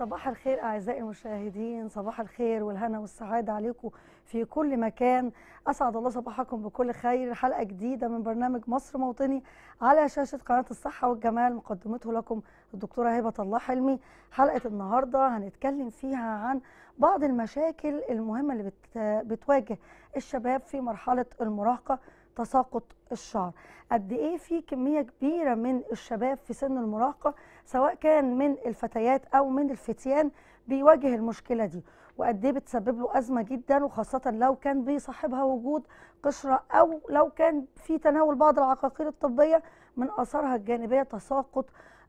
صباح الخير أعزائي المشاهدين صباح الخير والهنا والسعادة عليكم في كل مكان أسعد الله صباحكم بكل خير حلقة جديدة من برنامج مصر موطني على شاشة قناة الصحة والجمال مقدمته لكم الدكتورة هبة الله حلمي حلقة النهاردة هنتكلم فيها عن بعض المشاكل المهمة اللي بتواجه الشباب في مرحلة المراهقة تساقط الشعر قد ايه في كميه كبيره من الشباب في سن المراهقه سواء كان من الفتيات او من الفتيان بيواجه المشكله دي وقد ايه بتسبب له ازمه جدا وخاصه لو كان بيصاحبها وجود قشره او لو كان في تناول بعض العقاقير الطبيه من اثارها الجانبيه تساقط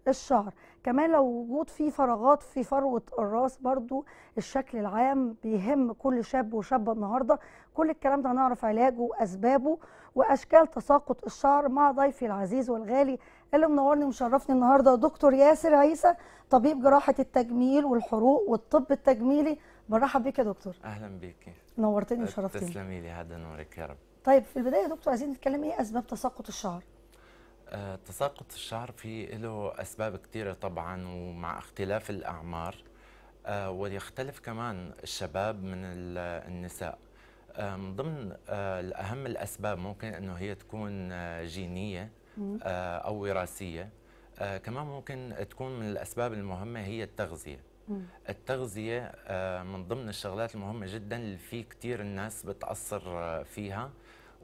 الشعر كمان لو وجود في فراغات في فروه الراس برضو الشكل العام بيهم كل شاب وشابه النهارده كل الكلام ده هنعرف علاجه واسبابه واشكال تساقط الشعر مع ضيفي العزيز والغالي اللي منورني ومشرفني النهارده دكتور ياسر عيسى طبيب جراحه التجميل والحروق والطب التجميلي مرحب بك يا دكتور اهلا بك نورتني وشرفتني تسلمي لي هذا نورك يا رب طيب في البدايه يا دكتور عايزين نتكلم ايه اسباب تساقط الشعر آه، تساقط الشعر في له أسباب كثيرة طبعا ومع اختلاف الأعمار آه، ويختلف كمان الشباب من النساء آه، من ضمن أهم الأسباب ممكن أنه هي تكون جينية أو وراثية كمان ممكن تكون من الأسباب المهمة هي التغذية التغذية من ضمن الشغلات المهمة جدا اللي في كثير الناس بتأثر فيها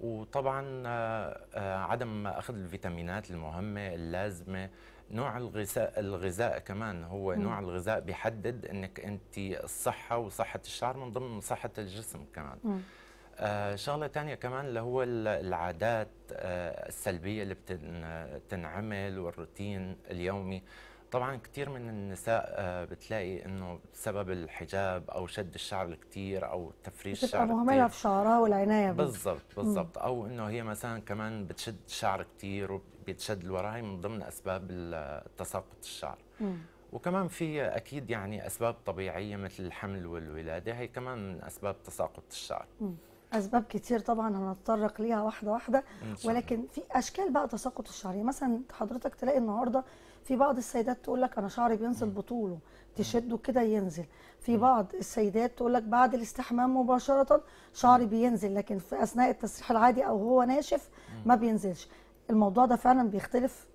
وطبعا آه، آه، عدم اخذ الفيتامينات المهمه اللازمه نوع الغذاء الغذاء كمان هو م. نوع الغذاء بيحدد انك انت الصحه وصحه الشعر من ضمن صحه الجسم كمان آه شغلة ثانيه كمان اللي هو العادات آه السلبية اللي بتنعمل والروتين اليومي طبعا كثير من النساء آه، بتلاقي انه بسبب الحجاب او شد الشعر الكثير او تفريش الشعر بتبقى مهمله في شعرها والعنايه بالضبط بالضبط او انه هي مثلا كمان بتشد الشعر كثير وبيتشد لورا هي من ضمن اسباب تساقط الشعر وكمان في اكيد يعني اسباب طبيعيه مثل الحمل والولاده هي كمان من اسباب تساقط الشعر مم. اسباب كتير طبعا هنتطرق ليها واحده واحده ولكن في اشكال بقى تساقط الشعر مثلا حضرتك تلاقي النهارده في بعض السيدات تقول لك انا شعري بينزل بطوله تشده كده ينزل في بعض السيدات تقول لك بعد الاستحمام مباشره شعري بينزل لكن في اثناء التسريح العادي او هو ناشف ما بينزلش الموضوع ده فعلا بيختلف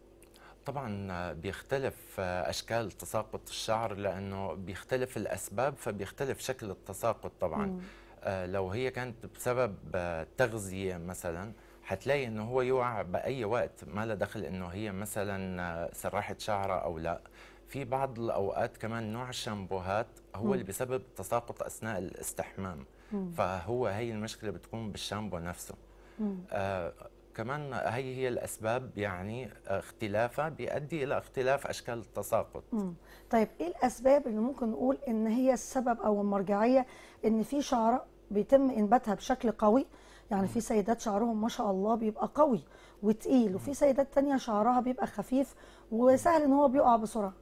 طبعا بيختلف اشكال تساقط الشعر لانه بيختلف الاسباب فبيختلف شكل التساقط طبعا مم. آه، لو هي كانت بسبب آه، تغذيه مثلا هتلاقي انه هو يوقع باي وقت ما له دخل انه هي مثلا آه، سرحت شعرها او لا في بعض الاوقات كمان نوع الشامبوهات هو م. اللي بسبب تساقط اثناء الاستحمام م. فهو هي المشكله بتكون بالشامبو نفسه كمان هي هي الاسباب يعني اختلافها بيؤدي الى اختلاف اشكال التساقط مم. طيب ايه الاسباب اللي ممكن نقول ان هي السبب او المرجعيه ان في شعره بيتم انباتها بشكل قوي يعني في سيدات شعرهم ما شاء الله بيبقى قوي وتقيل وفي سيدات تانية شعرها بيبقى خفيف وسهل ان هو بيقع بسرعه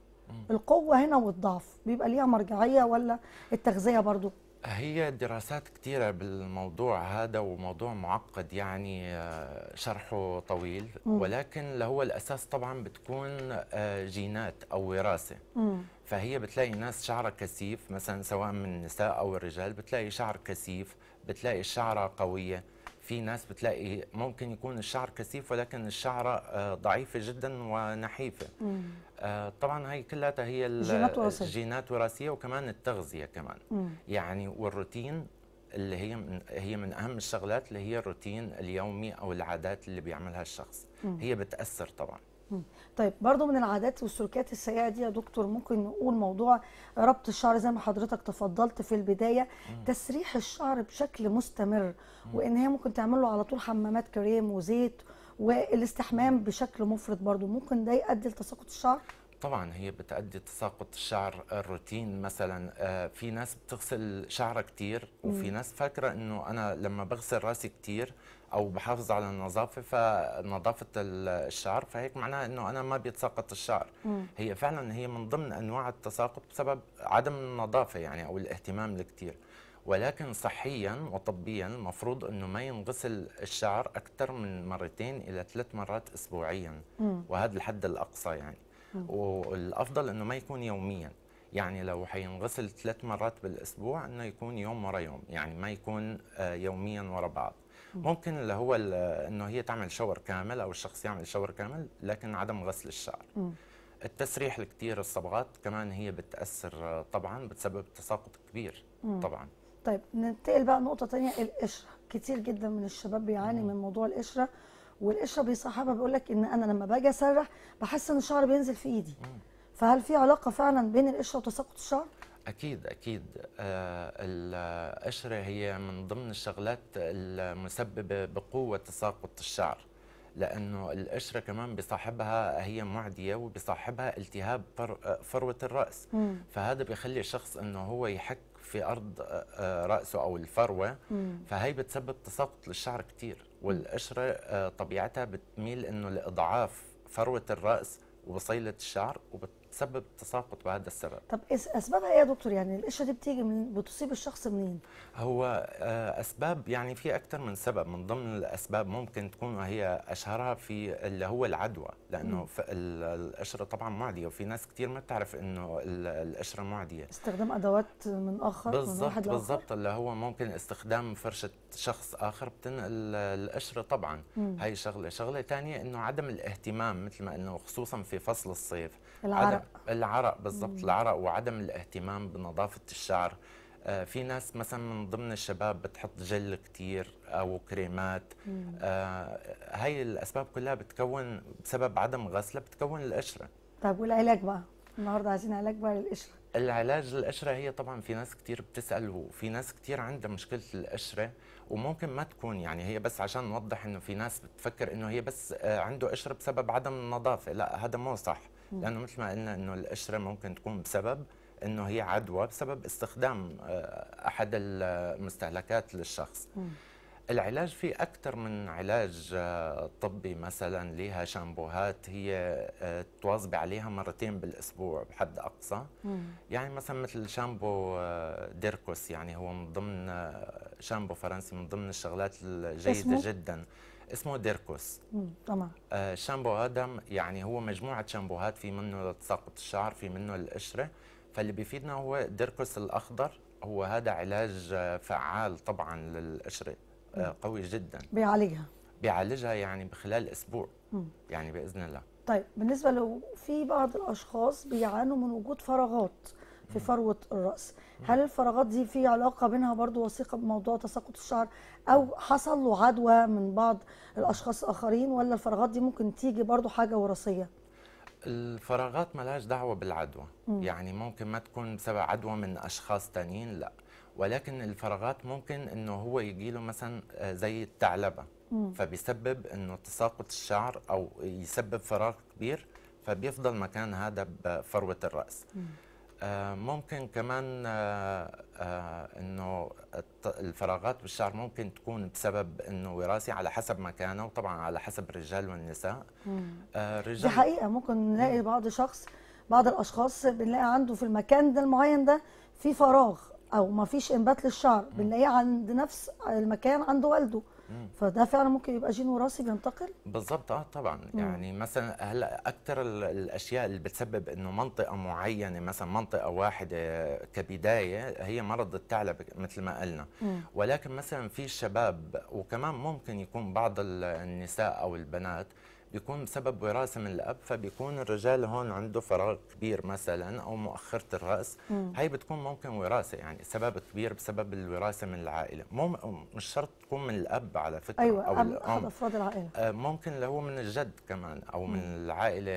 القوه هنا والضعف بيبقى ليها مرجعيه ولا التغذيه برضو هي دراسات كثيرة بالموضوع هذا وموضوع معقد يعني آه، شرحه طويل ولكن اللي هو الأساس طبعا بتكون آه، جينات أو وراثة فهي بتلاقي ناس شعرها كثيف مثلا سواء من النساء أو الرجال بتلاقي شعر كثيف بتلاقي الشعرة قوية في ناس بتلاقي ممكن يكون الشعر كثيف ولكن الشعرة آه، ضعيفة جدا ونحيفة آه، طبعا هي كلها هي الجينات وراثية وكمان التغذية كمان يعني والروتين اللي هي من هي من اهم الشغلات اللي هي الروتين اليومي او العادات اللي بيعملها الشخص هي بتاثر طبعا طيب برضو من العادات والسلوكيات السيئه دي يا دكتور ممكن نقول موضوع ربط الشعر زي ما حضرتك تفضلت في البدايه مم. تسريح الشعر بشكل مستمر مم. وان هي ممكن تعمل له على طول حمامات كريم وزيت والاستحمام بشكل مفرط برضو ممكن ده يؤدي لتساقط الشعر طبعا هي بتأدي تساقط الشعر الروتين مثلا آه، في ناس بتغسل شعرها كتير وفي ناس فاكره انه انا لما بغسل راسي كتير او بحافظ على النظافه فنظافه الشعر فهيك معناها انه انا ما بيتساقط الشعر مم. هي فعلا هي من ضمن انواع التساقط بسبب عدم النظافه يعني او الاهتمام الكثير ولكن صحيا وطبيا المفروض انه ما ينغسل الشعر اكثر من مرتين الى ثلاث مرات اسبوعيا مم. وهذا الحد الاقصى يعني مم. والافضل انه ما يكون يوميا يعني لو حينغسل ثلاث مرات بالاسبوع انه يكون يوم ورا يوم يعني ما يكون آه، يوميا ورا بعض ممكن اللي هو انه هي تعمل شاور كامل او الشخص يعمل شاور كامل لكن عدم غسل الشعر التسريح الكثير الصبغات كمان هي بتاثر طبعا بتسبب تساقط كبير طبعا طيب ننتقل بقى نقطه ثانيه القشره كثير جدا من الشباب بيعاني من موضوع القشره والقشره بيصاحبها بيقول لك ان انا لما باجي اسرح بحس ان الشعر بينزل في ايدي فهل في علاقه فعلا بين القشره وتساقط الشعر اكيد اكيد آه، القشره هي من ضمن الشغلات المسببه بقوه تساقط الشعر لانه القشره كمان بصاحبها هي معديه وبصاحبها التهاب فروه الراس مم. فهذا بيخلي الشخص انه هو يحك في ارض آه، آه، راسه او الفروه فهي بتسبب تساقط للشعر كثير والقشره طبيعتها بتميل انه لاضعاف فروه الراس وبصيله الشعر وبت تسبب تساقط بهذا السبب طب اسبابها ايه يا دكتور يعني القشره دي بتيجي من بتصيب الشخص منين هو آه، اسباب يعني في اكثر من سبب من ضمن الاسباب ممكن تكون هي اشهرها في اللي هو العدوى لانه القشره طبعا معديه وفي ناس كثير ما بتعرف انه القشره معديه استخدام ادوات من اخر بالضبط بالضبط اللي هو ممكن استخدام فرشه شخص اخر بتنقل القشره طبعا مم. هاي شغله شغله ثانيه انه عدم الاهتمام مثل ما انه خصوصا في فصل الصيف العرق العرق العرق بالضبط العرق وعدم الاهتمام بنظافه الشعر آه في ناس مثلا من ضمن الشباب بتحط جل كتير او كريمات آه هاي الاسباب كلها بتكون بسبب عدم غسلة بتكون القشره طيب والعلاج بقى النهارده عايزين علاج بقى للقشره العلاج القشره هي طبعا في ناس كتير بتسال وفي ناس كتير عندها مشكله القشره وممكن ما تكون يعني هي بس عشان نوضح انه في ناس بتفكر انه هي بس آه، عنده قشره بسبب عدم النظافه لا هذا مو صح لانه مثل ما قلنا انه القشره ممكن تكون بسبب انه هي عدوى بسبب استخدام آه، احد المستهلكات للشخص مم. العلاج في اكثر من علاج آه، طبي مثلا لها شامبوهات هي آه، تواظبي عليها مرتين بالاسبوع بحد اقصى مم. يعني مثلا مثل شامبو ديركوس يعني هو من ضمن شامبو فرنسي من ضمن الشغلات الجيده جدا اسمه ديركوس طبعا آه شامبو هذا يعني هو مجموعه شامبوهات في منه لتساقط الشعر في منه القشره فاللي بيفيدنا هو ديركوس الاخضر هو هذا علاج آه، فعال طبعا للقشره آه قوي جدا بيعالجها بيعالجها يعني بخلال اسبوع مم. يعني باذن الله طيب بالنسبه لو في بعض الاشخاص بيعانوا من وجود فراغات في فروه الراس هل الفراغات دي في علاقه بينها برضو وثيقه بموضوع تساقط الشعر او حصل له عدوى من بعض الاشخاص الاخرين ولا الفراغات دي ممكن تيجي برضو حاجه وراثيه الفراغات ملهاش دعوه بالعدوى م. يعني ممكن ما تكون بسبب عدوى من اشخاص تانيين لا ولكن الفراغات ممكن انه هو يجي له مثلا آه، زي الثعلبه فبيسبب انه تساقط الشعر او يسبب فراغ كبير فبيفضل مكان هذا بفروه الراس م. آه، ممكن كمان آه، آه، انه الفراغات بالشعر ممكن تكون بسبب انه وراثي على حسب مكانه وطبعا على حسب الرجال والنساء الرجال دي حقيقه ممكن نلاقي بعض شخص بعض الاشخاص بنلاقي عنده في المكان ده المعين ده في فراغ او ما فيش انبات للشعر بنلاقيه عند نفس المكان عند والده فده فعلا ممكن يبقى جين وراثي بينتقل بالظبط اه طبعا مم. يعني مثلا هلا اكثر الاشياء اللي بتسبب انه منطقه معينه مثلا منطقه واحده كبدايه هي مرض الثعلب مثل ما قلنا مم. ولكن مثلا في الشباب وكمان ممكن يكون بعض النساء او البنات بيكون بسبب وراثه من الاب فبيكون الرجال هون عنده فراغ كبير مثلا او مؤخره الراس مم. هي بتكون ممكن وراثه يعني سبب كبير بسبب الوراثه من العائله مو مش شرط تكون من الاب على فكره أيوة او الام احد افراد العائله آه، ممكن لو من الجد كمان او من العائله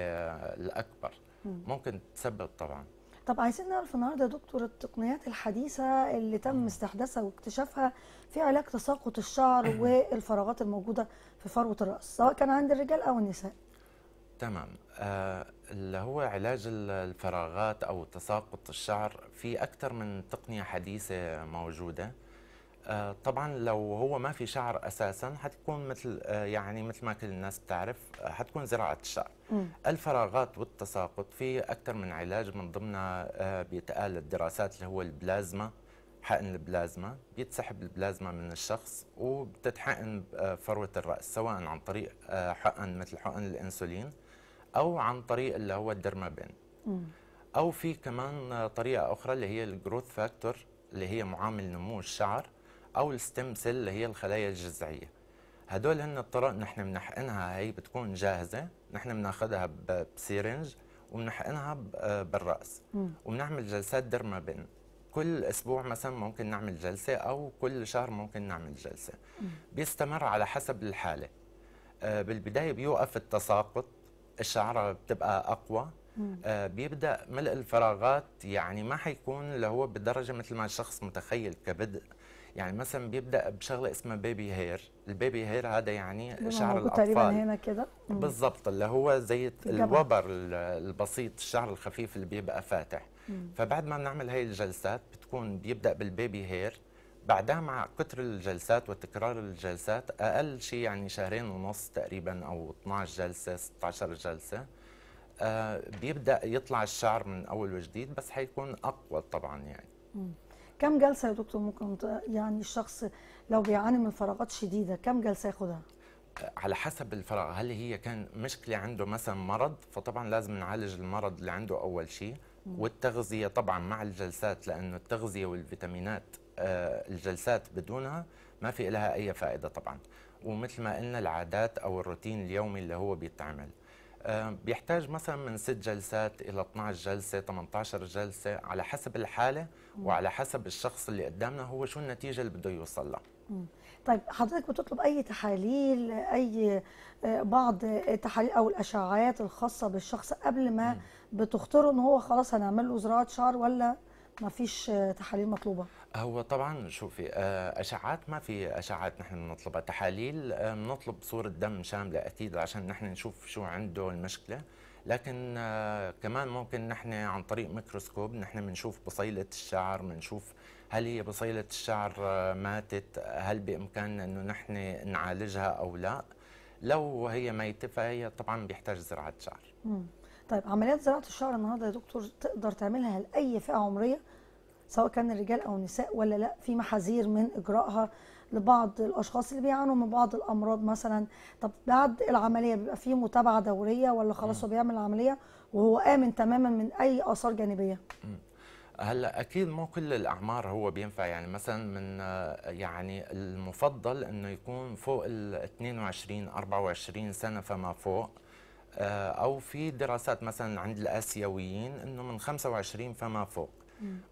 الاكبر مم. ممكن تسبب طبعا طب عايزين نعرف النهارده يا دكتور التقنيات الحديثه اللي تم استحداثها واكتشافها في علاج تساقط الشعر والفراغات الموجوده في فروه الراس سواء كان عند الرجال او النساء تمام آه اللي هو علاج الفراغات او تساقط الشعر في اكثر من تقنيه حديثه موجوده آه طبعا لو هو ما في شعر اساسا حتكون مثل آه يعني مثل ما كل الناس بتعرف آه، حتكون زراعه الشعر م. الفراغات والتساقط في اكثر من علاج من ضمنها آه، بيتقال الدراسات اللي هو البلازما حقن البلازما بيتسحب البلازما من الشخص وبتتحقن بفروة الرأس سواء عن طريق آه، حقن مثل حقن الأنسولين أو عن طريق اللي هو الدرمابين أو في كمان طريقة أخرى اللي هي الجروث فاكتور اللي هي معامل نمو الشعر أو الستيم سيل اللي هي الخلايا الجذعية هدول هن الطرق نحن بنحقنها هي بتكون جاهزة نحن بناخذها بسيرنج وبنحقنها آه، بالرأس وبنعمل جلسات درمابين كل اسبوع مثلا ممكن نعمل جلسه او كل شهر ممكن نعمل جلسه بيستمر على حسب الحاله آه، بالبدايه بيوقف التساقط الشعره بتبقى اقوى آه، بيبدا ملء الفراغات يعني ما حيكون اللي هو بالدرجه مثل ما الشخص متخيل كبدء يعني مثلا بيبدا بشغله اسمها بيبي هير البيبي هير هذا يعني شعر الاطفال تقريبا هنا كده بالضبط اللي هو زي الوبر البسيط الشعر الخفيف اللي بيبقى فاتح فبعد ما بنعمل هاي الجلسات بتكون بيبدا بالبيبي هير بعدها مع كثر الجلسات وتكرار الجلسات اقل شيء يعني شهرين ونص تقريبا او 12 جلسه 16 جلسه آه بيبدا يطلع الشعر من اول وجديد بس حيكون اقوى طبعا يعني مم. كم جلسه يا دكتور ممكن يعني الشخص لو بيعاني من فراغات شديده كم جلسه ياخذها آه، على حسب الفراغ هل هي كان مشكله عنده مثلا مرض فطبعا لازم نعالج المرض اللي عنده اول شيء والتغذية طبعا مع الجلسات لأنه التغذية والفيتامينات آه، الجلسات بدونها ما في لها أي فائدة طبعا ومثل ما قلنا العادات أو الروتين اليومي اللي هو بيتعمل آه، بيحتاج مثلا من 6 جلسات إلى 12 جلسة 18 جلسة على حسب الحالة وعلى حسب الشخص اللي قدامنا هو شو النتيجة اللي بده يوصل لها طيب حضرتك بتطلب اي تحاليل اي آه، بعض التحاليل او الاشعاعات الخاصه بالشخص قبل ما بتخطره ان هو خلاص هنعمل له زراعه شعر ولا ما فيش آه، تحاليل مطلوبه هو طبعا شوفي آه، اشعات ما في اشعات نحن بنطلبها تحاليل بنطلب صوره دم شامله اكيد عشان نحن نشوف شو عنده المشكله لكن آه، كمان ممكن نحن عن طريق ميكروسكوب نحن بنشوف بصيلة الشعر بنشوف هل هي بصيلة الشعر آه، ماتت هل بإمكاننا أنه نحن نعالجها أو لا لو هي ميتة فهي طبعا بيحتاج زراعة شعر طيب عمليات زراعة الشعر النهاردة يا دكتور تقدر تعملها لأي فئة عمرية سواء كان الرجال أو النساء ولا لا في محاذير من إجرائها لبعض الاشخاص اللي بيعانوا من بعض الامراض مثلا طب بعد العمليه بيبقى فيه متابعه دوريه ولا خلاص هو بيعمل العمليه وهو امن تماما من اي اثار جانبيه هلا اكيد مو كل الاعمار هو بينفع يعني مثلا من يعني المفضل انه يكون فوق ال 22 24 سنه فما فوق آه، او في دراسات مثلا عند الاسيويين انه من 25 فما فوق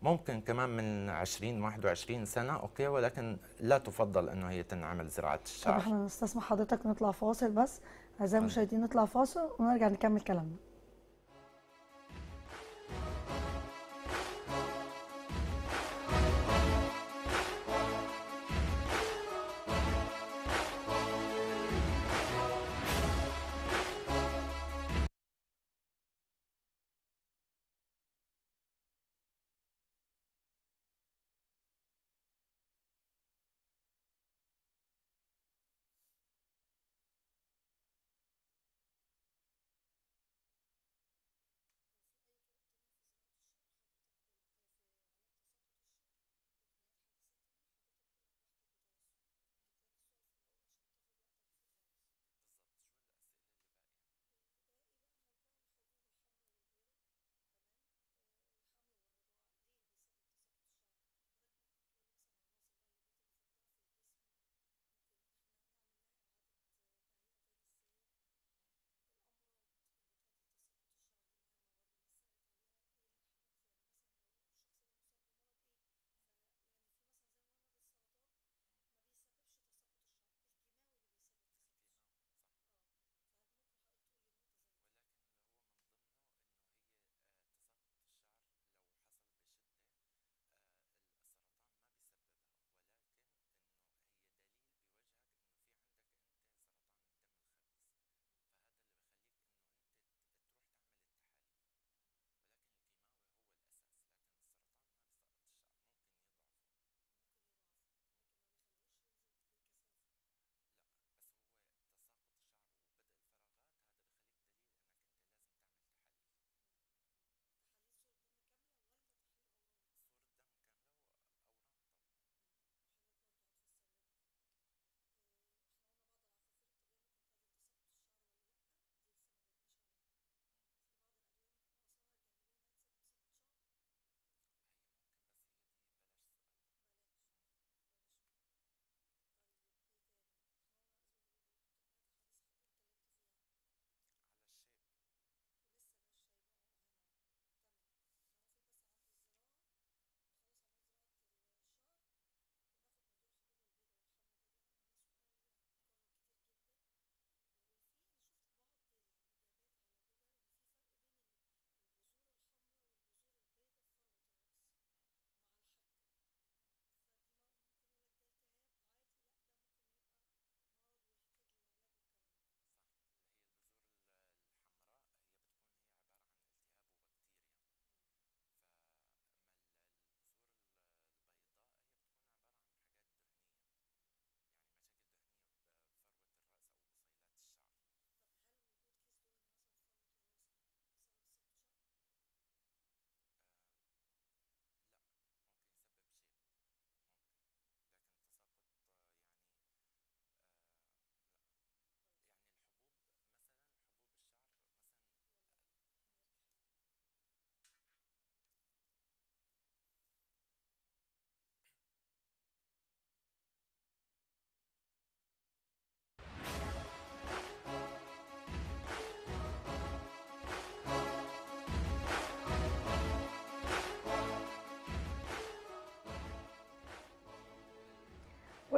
ممكن كمان من 20 21 سنه اوكي ولكن لا تفضل انه هي تنعمل زراعه الشعر طب احنا نستسمح حضرتك نطلع فاصل بس اعزائي المشاهدين نطلع فاصل ونرجع نكمل كلامنا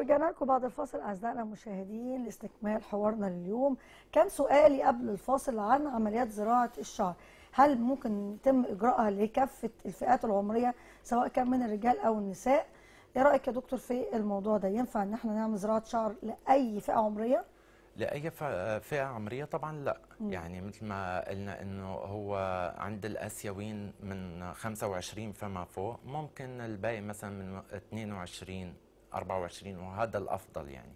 ورجعنا لكم بعد الفاصل اعزائنا المشاهدين لاستكمال حوارنا اليوم كان سؤالي قبل الفاصل عن عمليات زراعه الشعر هل ممكن يتم اجراءها لكافه الفئات العمريه سواء كان من الرجال او النساء ايه رايك يا دكتور في الموضوع ده ينفع ان احنا نعمل زراعه شعر لاي فئه عمريه لاي فئه عمريه طبعا لا م. يعني مثل ما قلنا انه هو عند الاسيويين من 25 فما فوق ممكن الباقي مثلا من 22 24 وهذا الافضل يعني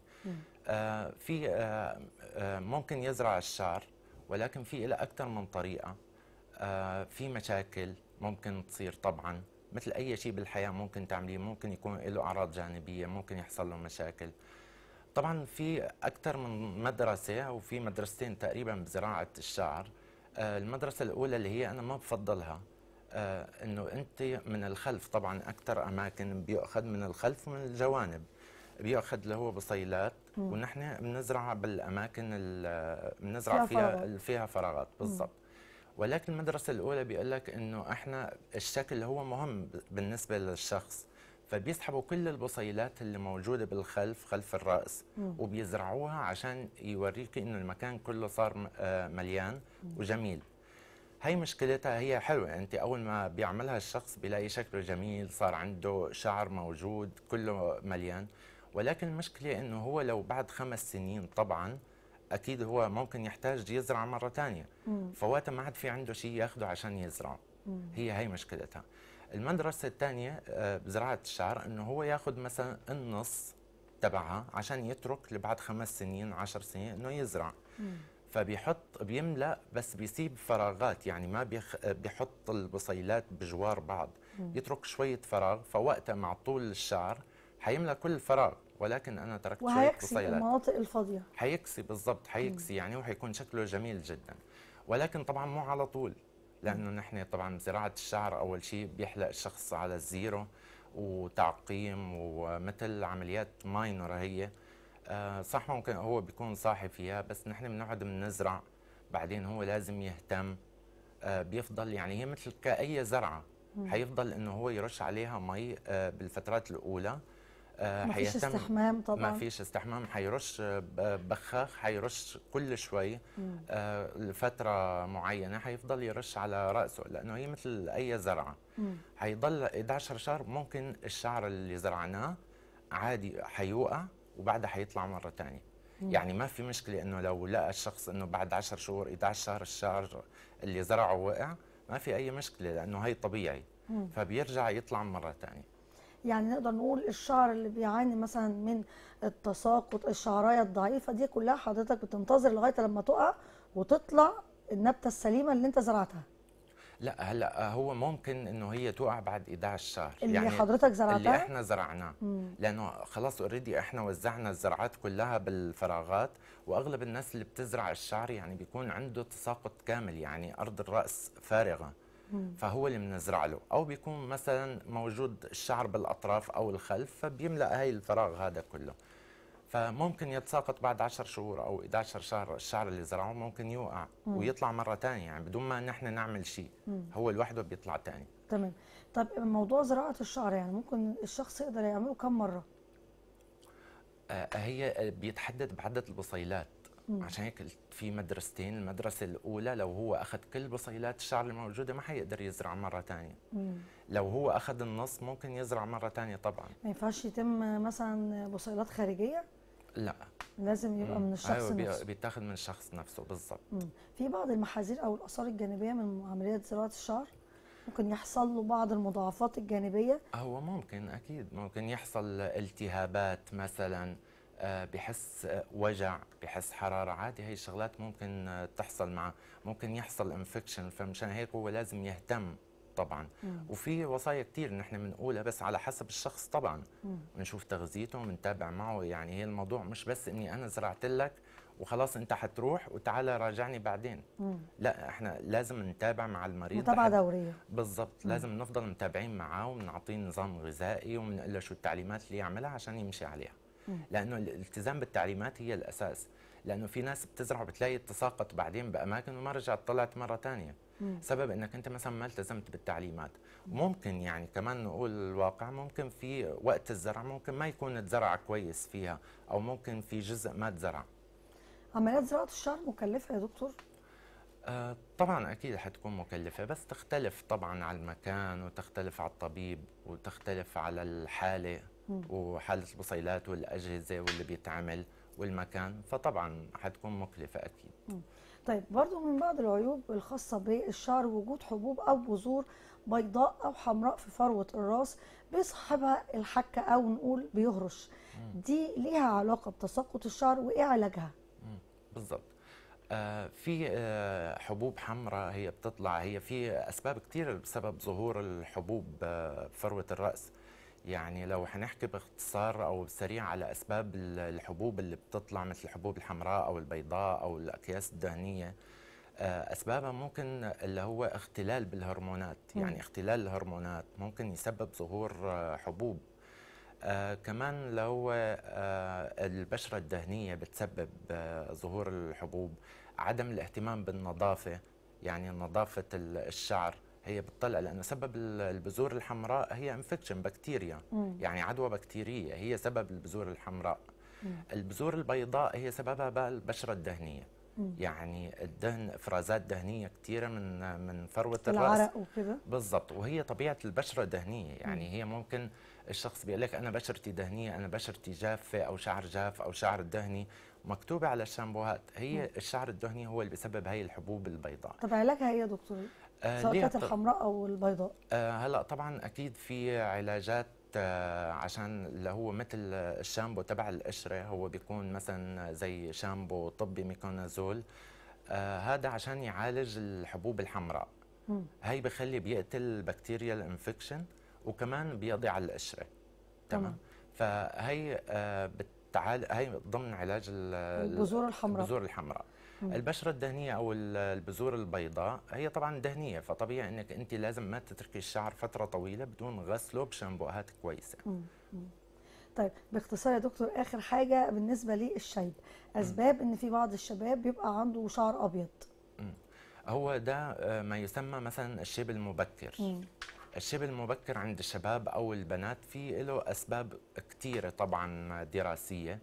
آه في آه آه ممكن يزرع الشعر ولكن في له اكثر من طريقه آه في مشاكل ممكن تصير طبعا مثل اي شيء بالحياه ممكن تعمليه ممكن يكون له اعراض جانبيه ممكن يحصل له مشاكل طبعا في اكثر من مدرسه وفي مدرستين تقريبا بزراعه الشعر آه المدرسه الاولى اللي هي انا ما بفضلها آه، انه انت من الخلف طبعا اكثر اماكن بيؤخذ من الخلف ومن الجوانب بياخذ اللي هو بصيلات ونحن بنزرع بالاماكن آه، بنزرع فيها فيها فراغات, فيها فراغات بالضبط ولكن المدرسه الاولى بيقول لك انه احنا الشكل هو مهم بالنسبه للشخص فبيسحبوا كل البصيلات اللي موجوده بالخلف خلف الراس مم. وبيزرعوها عشان يوريك انه المكان كله صار آه، مليان وجميل هي مشكلتها هي حلوة أنت أول ما بيعملها الشخص بيلاقي شكله جميل صار عنده شعر موجود كله مليان ولكن المشكلة أنه هو لو بعد خمس سنين طبعاً أكيد هو ممكن يحتاج يزرع مرة ثانية فوقت ما عاد في عنده شيء ياخده عشان يزرع مم. هي هي مشكلتها المدرسة الثانية بزراعة آه، الشعر أنه هو ياخذ مثلا النص تبعها عشان يترك لبعد خمس سنين عشر سنين أنه يزرع مم. فبيحط بيملا بس بيسيب فراغات يعني ما بيخ بيحط البصيلات بجوار بعض بيترك شويه فراغ فوقتها مع طول الشعر حيملا كل الفراغ ولكن انا تركت شويه بصيلات المناطق الفاضيه حيكسي بالضبط حيكسي يعني وحيكون شكله جميل جدا ولكن طبعا مو على طول لانه نحن طبعا زراعه الشعر اول شيء بيحلق الشخص على الزيرو وتعقيم ومثل عمليات ماينور هي آه، صح ممكن هو بيكون صاحي فيها بس نحن بنقعد بنزرع بعدين هو لازم يهتم آه، بيفضل يعني هي مثل كأي زرعة حيفضل انه هو يرش عليها مي آه، بالفترات الاولى آه ما فيش استحمام طبعا ما فيش استحمام حيرش بخاخ حيرش كل شوي لفتره معينه حيفضل يرش على راسه لانه هي مثل اي زرعه حيضل 11 شهر ممكن الشعر اللي زرعناه عادي حيوقع وبعدها حيطلع مره ثانيه يعني ما في مشكله انه لو لقى الشخص انه بعد 10 شهور 11 شهر الشعر اللي زرعه وقع ما في اي مشكله لانه هي طبيعي فبيرجع يطلع مره ثانيه يعني نقدر نقول الشعر اللي بيعاني مثلا من التساقط الشعرايه الضعيفه دي كلها حضرتك بتنتظر لغايه لما تقع وتطلع النبته السليمه اللي انت زرعتها لا هلا هو ممكن انه هي توقع بعد 11 شهر اللي يعني حضرتك زرعتها اللي احنا زرعناه لانه خلاص اوريدي احنا وزعنا الزرعات كلها بالفراغات واغلب الناس اللي بتزرع الشعر يعني بيكون عنده تساقط كامل يعني ارض الراس فارغه فهو اللي بنزرع له او بيكون مثلا موجود الشعر بالاطراف او الخلف فبيملا هاي الفراغ هذا كله فممكن يتساقط بعد 10 شهور او 11 شهر الشعر اللي زرعوه ممكن يوقع مم. ويطلع مره ثانيه يعني بدون ما نحن نعمل شيء هو لوحده بيطلع ثاني تمام طب موضوع زراعه الشعر يعني ممكن الشخص يقدر يعمله كم مره آه هي آه، بيتحدد بعدد البصيلات مم. عشان هيك في مدرستين المدرسه الاولى لو هو اخذ كل بصيلات الشعر الموجوده ما حيقدر يزرع مره ثانيه لو هو اخذ النص ممكن يزرع مره ثانيه طبعا ما ينفعش يتم مثلا بصيلات خارجيه لا لازم يبقى من الشخص أيوة نفسه بيتاخد من الشخص نفسه بالظبط في بعض المحاذير او الاثار الجانبيه من عمليه زراعه الشعر ممكن يحصل له بعض المضاعفات الجانبيه هو ممكن اكيد ممكن يحصل التهابات مثلا آه، بحس وجع بحس حراره عادي هي الشغلات ممكن تحصل معه ممكن يحصل انفكشن فمشان هيك هو لازم يهتم طبعا مم. وفي وصايا كثير نحن بنقولها بس على حسب الشخص طبعا بنشوف تغذيته بنتابع معه يعني هي الموضوع مش بس اني انا زرعت لك وخلاص انت حتروح وتعالى راجعني بعدين مم. لا احنا لازم نتابع مع المريض متابعه دوريه بالضبط لازم نفضل متابعين معاه وبنعطيه نظام غذائي وبنقول له شو التعليمات اللي يعملها عشان يمشي عليها مم. لانه الالتزام بالتعليمات هي الاساس لانه في ناس بتزرع وبتلاقي تساقط بعدين باماكن وما رجعت طلعت مره ثانيه سبب انك انت مثلا ما التزمت بالتعليمات ممكن يعني كمان نقول الواقع ممكن في وقت الزرع ممكن ما يكون الزرع كويس فيها او ممكن في جزء ما تزرع عمليات زراعه الشعر مكلفه يا دكتور آه، طبعا اكيد حتكون مكلفه بس تختلف طبعا على المكان وتختلف على الطبيب وتختلف على الحاله وحاله البصيلات والاجهزه واللي بيتعمل والمكان فطبعا حتكون مكلفه اكيد م. طيب برضو من بعض العيوب الخاصة بالشعر وجود حبوب أو بذور بيضاء أو حمراء في فروة الراس بيصاحبها الحكة أو نقول بيهرش دي ليها علاقة بتساقط الشعر وإيه علاجها؟ بالظبط آه في آه حبوب حمراء هي بتطلع هي في اسباب كثيره بسبب ظهور الحبوب آه فروة الراس يعني لو هنحكي باختصار او بسريع على اسباب الحبوب اللي بتطلع مثل الحبوب الحمراء او البيضاء او الاكياس الدهنيه آه، اسبابها ممكن اللي هو اختلال بالهرمونات يعني اختلال الهرمونات ممكن يسبب ظهور آه، حبوب آه كمان اللي هو آه البشرة الدهنية بتسبب آه ظهور الحبوب عدم الاهتمام بالنظافة يعني نظافة الشعر هي بتطلع لانه سبب البذور الحمراء هي انفكشن بكتيريا مم. يعني عدوى بكتيريه هي سبب البذور الحمراء مم. البذور البيضاء هي سببها البشره الدهنيه مم. يعني الدهن افرازات دهنيه كثيره من من فروه الراس العرق وكده بالضبط وهي طبيعه البشره دهنيه يعني مم. هي ممكن الشخص بيقول لك انا بشرتي دهنيه انا بشرتي جافه او شعر جاف او شعر دهني مكتوبه على الشامبوهات هي الشعر الدهني هو اللي بيسبب هي الحبوب البيضاء طب علاجها ايه يا دكتور آه، سواء الحمراء او البيضاء آه، هلا طبعا اكيد في علاجات آه، عشان اللي هو مثل الشامبو تبع القشره هو بيكون مثلا زي شامبو طبي ميكونازول هذا عشان يعالج الحبوب الحمراء مم. هي بخلي بيقتل بكتيريا الانفكشن وكمان بيضيع القشره تمام فهي بتعال هي ضمن علاج البذور الحمراء البذور الحمراء البشره الدهنيه او البذور البيضاء هي طبعا دهنيه فطبيعي انك انت لازم ما تتركي الشعر فتره طويله بدون غسله بشامبوهات كويسه مم. مم. طيب باختصار يا دكتور اخر حاجه بالنسبه للشيب اسباب ان في بعض الشباب بيبقى عنده شعر ابيض مم. هو ده آه، ما يسمى مثلا الشيب المبكر مم. الشيب المبكر عند الشباب او البنات في له اسباب كثيره طبعا دراسيه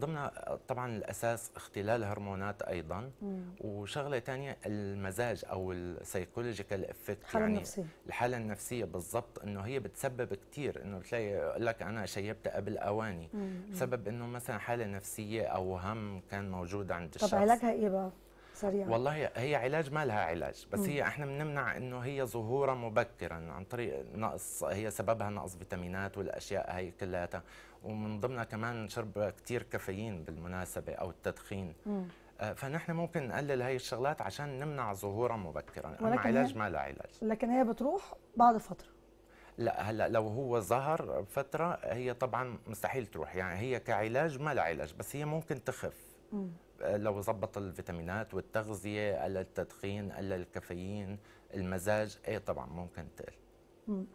ضمن طبعا الاساس اختلال هرمونات ايضا مم. وشغله ثانيه المزاج او السيكولوجيكال افكت يعني النفسية. الحاله النفسيه بالضبط انه هي بتسبب كثير انه بتلاقي لك انا شيبت قبل اواني بسبب انه مثلا حاله نفسيه او هم كان موجود عند طب الشخص طب علاجها ايه بقى؟ سريعا والله هي علاج ما لها علاج بس مم. هي احنا بنمنع انه هي ظهورها مبكرا عن طريق نقص هي سببها نقص فيتامينات والاشياء هي كلها ومن ضمنها كمان شرب كثير كافيين بالمناسبه او التدخين مم. آه، فنحن ممكن نقلل هاي الشغلات عشان نمنع ظهورها مبكرا اما علاج ما لا علاج لكن هي بتروح بعد فتره لا هلا لو هو ظهر فتره هي طبعا مستحيل تروح يعني هي كعلاج ما لها علاج بس هي ممكن تخف مم. آه، لو ظبط الفيتامينات والتغذيه قلل التدخين قلل الكافيين المزاج ايه طبعا ممكن تقل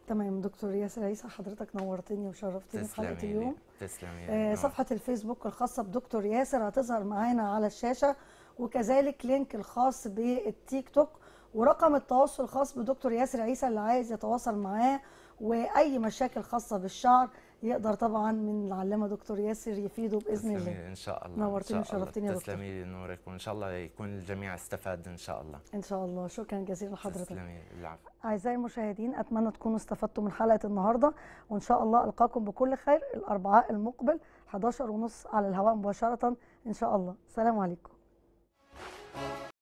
تمام دكتور ياسر عيسى حضرتك نورتني وشرفتني في حلقه اليوم تسلمي آه صفحه الفيسبوك الخاصه بدكتور ياسر هتظهر معانا على الشاشه وكذلك لينك الخاص بالتيك توك ورقم التواصل الخاص بدكتور ياسر عيسى اللي عايز يتواصل معاه واي مشاكل خاصه بالشعر يقدر طبعا من العلامه دكتور ياسر يفيده باذن الله ان شاء الله نورتني وشرفتني يا دكتور تسلمي نورك وان شاء الله يكون الجميع استفاد ان شاء الله ان شاء الله شكرا جزيلا لحضرتك تسلمي العفو أعزائي المشاهدين أتمنى تكونوا استفدتوا من حلقة النهاردة وإن شاء الله ألقاكم بكل خير الأربعاء المقبل 11 ونص على الهواء مباشرة إن شاء الله سلام عليكم